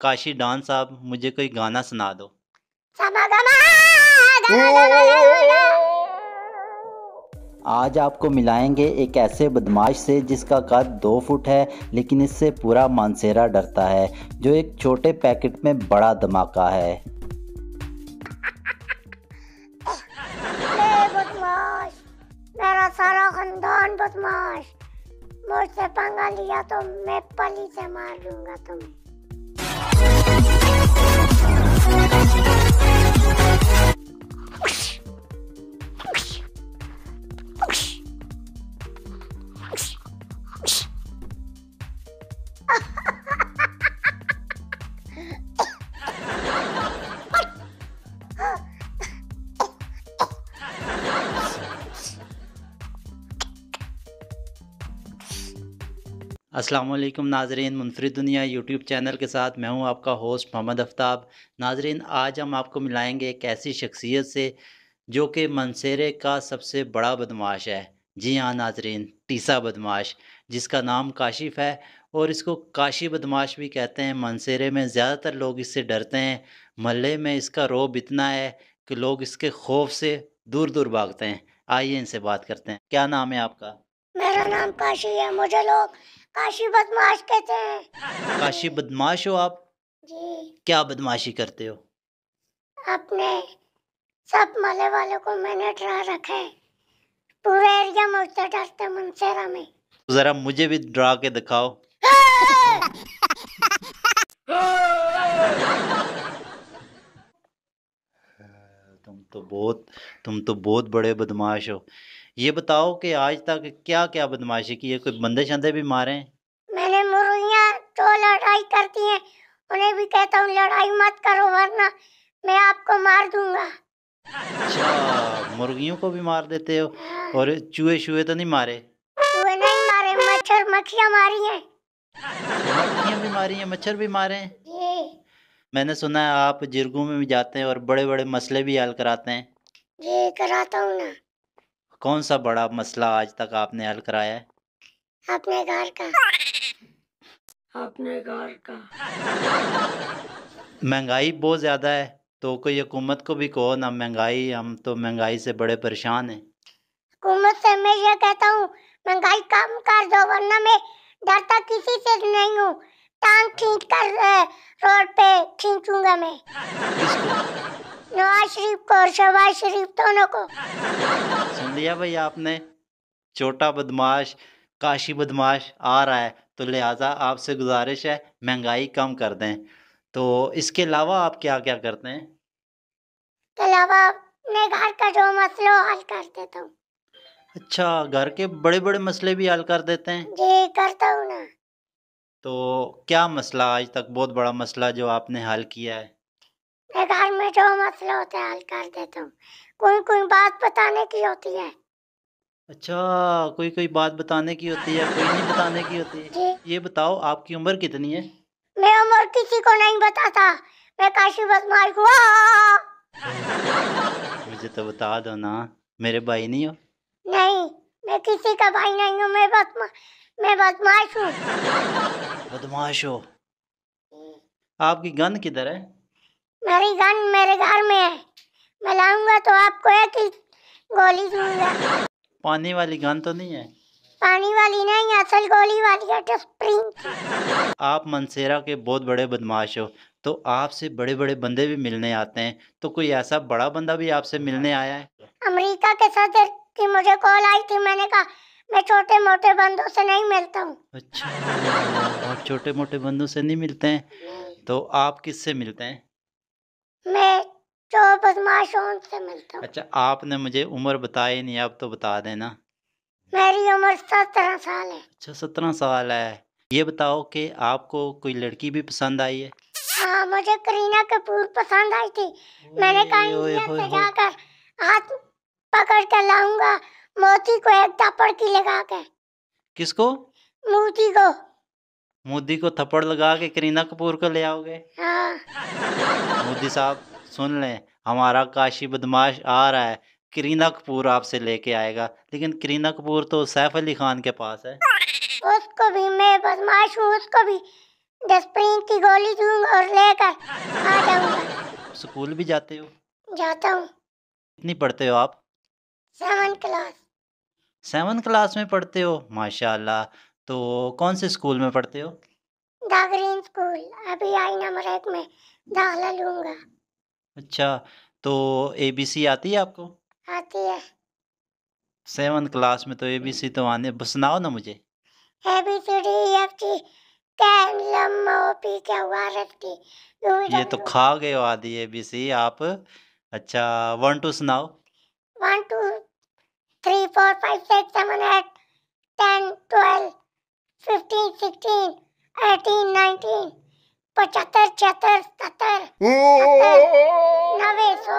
Kashi dance साहब मुझे कोई गाना सुना दो आज आपको मिलाएंगे एक ऐसे बदमाश से जिसका कद दो फुट है लेकिन इससे पूरा मानसेरा डरता है जो एक छोटे पैकेट में बड़ा धमाका है मेरा सारा खानदान बदमाश मुझसे पंगा लिया तो मैं पली से मार दूंगा तुम्हें असलम नाजरीन मुनफरद दुनिया यूट्यूब चैनल के साथ मैं हूं आपका होस्ट मोहम्मद अफताब नाजरीन आज हम आपको मिलाएंगे एक ऐसी शख्सियत से जो कि मनसेरे का सबसे बड़ा बदमाश है जी हाँ नाजरीन टीसा बदमाश जिसका नाम काशिफ है और इसको काशी बदमाश भी कहते हैं मनसेरे में ज़्यादातर लोग इससे डरते हैं महल में इसका रोब इतना है कि लोग इसके खौफ से दूर दूर भागते हैं आइए इनसे बात करते हैं क्या नाम है आपका मेरा नाम काशी है मुझे लोग काशी बदमाश कहते हैं काशी बदमाश हो आप जी क्या बदमाशी करते हो अपने सब मले वालों को मैंने डरा रखे है पूरा एरिया उससे डरते मुंशेरा में जरा मुझे भी डरा के दिखाओ तुम तो बहुत तुम तो बहुत बड़े बदमाश हो ये बताओ कि आज तक क्या क्या बदमाशी की है कोई बंदे शंदे भी मारे हैं मैंने मुर्गियाँ तो लड़ाई करती हैं उन्हें भी कहता हूँ लड़ाई मत करो वरना मैं आपको मार दूंगा अच्छा मुर्गियों को भी मार देते हो हाँ। और चूहे शुए तो नहीं मारे चूहे नहीं मारे मच्छर मक्खियाँ मारी हैं मक्खियाँ भी मारी हैं मच्छर भी मारे हैं मैंने सुना है आप जिरगू में भी जाते हैं और बड़े बड़े मसले भी हल कराते हैं जी कराता हूँ ना कौन सा बड़ा मसला आज तक आपने हल कराया है अपने घर का अपने घर का महंगाई बहुत ज़्यादा है तो कोई हुकूमत को भी कहो ना महंगाई हम तो महंगाई से बड़े परेशान हैं हुकूमत से मैं ये कहता हूँ महंगाई कम कर दो वरना मैं डरता किसी से नहीं हूँ टांग खींच कर रोड पे खींचूंगा मैं नवाज शरीफ को और शहबाज शरीफ दोनों को सुन लिया भाई आपने छोटा बदमाश काशी बदमाश आ रहा है तो लिहाजा आपसे गुजारिश है महंगाई कम कर दें तो इसके अलावा आप क्या क्या करते हैं अलावा मैं घर का जो मसलो हल कर देता हूँ अच्छा घर के बड़े बड़े मसले भी हल कर देते हैं जी करता हूँ ना तो क्या मसला आज तक बहुत बड़ा मसला जो आपने हल किया है घर में जो मसला होता है हल कर देता हूँ कोई कोई बात बताने की होती है अच्छा कोई कोई बात बताने की होती है कोई नहीं बताने की होती है ये बताओ आपकी उम्र कितनी है मैं उम्र किसी को नहीं बताता मैं काशी बदमाश हुआ मुझे तो बता दो ना मेरे भाई नहीं हो नहीं मैं किसी का भाई नहीं हूँ मैं बदमाश मैं बदमाश हूँ बदमाश हो आपकी गन किधर है मेरी गन मेरे घर में है मैं लाऊंगा तो आपको एक ही गोली दूंगा पानी वाली गन तो नहीं है पानी वाली नहीं असल गोली वाली है स्प्रिंग आप मनसेरा के बहुत बड़े बदमाश हो तो आपसे बड़े बड़े बंदे भी मिलने आते हैं तो कोई ऐसा बड़ा बंदा भी आपसे मिलने आया है अमेरिका के साथ की मुझे कॉल आई थी मैंने कहा मैं छोटे मोटे बंदों से नहीं मिलता हूँ अच्छा आप छोटे मोटे बंदों से नहीं मिलते हैं तो आप किससे मिलते हैं मैं जो बदमाशों से मिलता हूँ अच्छा आपने मुझे उम्र बताई नहीं आप तो बता देना मेरी उम्र सत्रह साल है अच्छा सत्रह साल है ये बताओ कि आपको कोई लड़की भी पसंद आई है हाँ मुझे करीना कपूर पसंद आई थी मैंने कहा जाकर हाथ पकड़ कर लाऊंगा मोदी को एक थप्पड़ की लगा के किसको मोदी को मोदी को थप्पड़ लगा के करीना कपूर को ले आओगे हाँ। मोदी साहब सुन ले हमारा काशी बदमाश आ रहा है करीना कपूर आपसे लेके आएगा लेकिन करीना कपूर तो सैफ अली खान के पास है उसको भी मैं बदमाश हूँ उसको भी डस्टबिन की गोली दूंगा और लेकर आ जाऊंगा स्कूल भी जाते हो जाता हूँ कितनी पढ़ते हो आप सेवन क्लास सेवन क्लास में पढ़ते हो माशाल्लाह तो कौन से स्कूल में पढ़ते हो ग्रीन स्कूल अभी आई नंबर एक में दाखला लूंगा अच्छा तो एबीसी आती है आपको आती है सेवन क्लास में तो एबीसी तो आने बस सुनाओ ना मुझे A B C D F G कैन L M O P Q R S T ये तो खा गए हो आदि एबीसी आप अच्छा वन टू सुनाओ वन टू 5, 6, 7, 8, 10, 12, 15, 16, 18, 19, 75, छिहत्तर सत्तर नवे सौ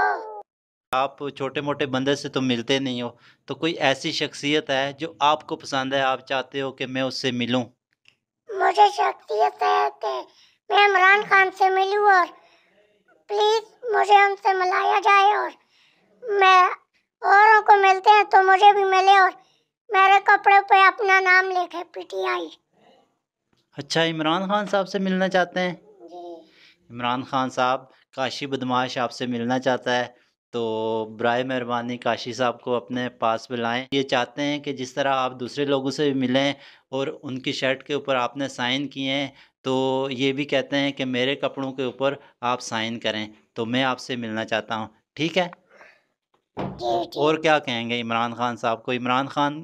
आप छोटे मोटे बंदे से तो मिलते नहीं हो तो कोई ऐसी शख्सियत है जो आपको पसंद है आप चाहते हो कि मैं उससे मिलूं मुझे शख्सियत है कि मैं इमरान खान से मिलूं और प्लीज़ मुझे उनसे मिलाया जाए और मैं औरों को मिलते हैं तो मुझे भी मिले और मेरे कपड़े पे अपना नाम लिखे पीटीआई अच्छा इमरान खान साहब से मिलना चाहते हैं इमरान खान साहब काशी बदमाश आपसे मिलना चाहता है तो बर मेहरबानी काशी साहब को अपने पास बुलाएं ये चाहते हैं कि जिस तरह आप दूसरे लोगों से भी मिलें और उनकी शर्ट के ऊपर आपने साइन किए हैं तो ये भी कहते हैं कि मेरे कपड़ों के ऊपर आप साइन करें तो मैं आपसे मिलना चाहता हूँ ठीक है और क्या कहेंगे इमरान खान साहब को इमरान खान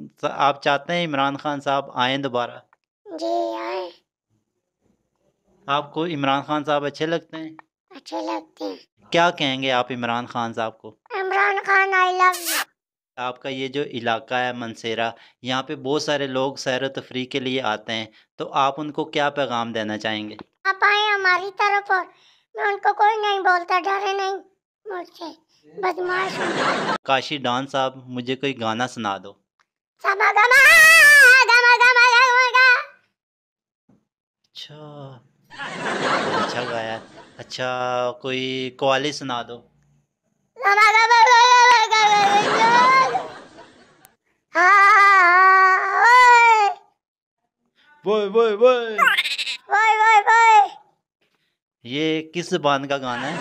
आप चाहते हैं इमरान खान साहब आए दोबारा जी आए आपको इमरान खान साहब अच्छे लगते हैं अच्छे लगते हैं क्या कहेंगे आप इमरान खान साहब को इमरान खान आई लव आपका ये जो इलाका है मनसेरा यहाँ पे बहुत सारे लोग सैर तफरी के लिए आते हैं तो आप उनको क्या पैगाम देना चाहेंगे आप आए हमारी तरफ और मैं उनको कोई नहीं बोलता डरे नहीं मुझसे बदमाश काशी डॉन साहब मुझे कोई गाना सुना दो गमा, गमा गमा गमा गमा अच्छा अच्छा गाया अच्छा कोई कवाली सुना दो गमा, गमा गमा गमा हाँ बोय बोय बोय बोय बोय बोय ये किस बांध का गाना है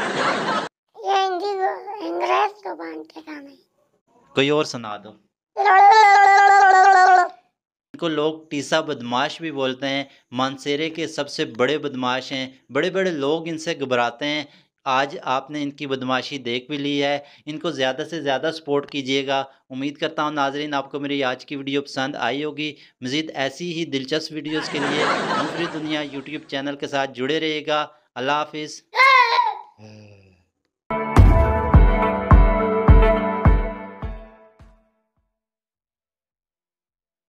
कोई और सुना दो इनको लोग टीसा बदमाश भी बोलते हैं मानसेरे के सबसे बड़े बदमाश हैं बड़े बड़े लोग इनसे घबराते हैं आज आपने इनकी बदमाशी देख भी ली है इनको ज़्यादा से ज़्यादा सपोर्ट कीजिएगा उम्मीद करता हूँ नाजरीन आपको मेरी आज की वीडियो पसंद आई होगी मज़ीद ऐसी ही दिलचस्प वीडियोस के लिए दूसरी दुनिया यूट्यूब चैनल के साथ जुड़े रहेगा अल्लाह हाफिज़ हाँ।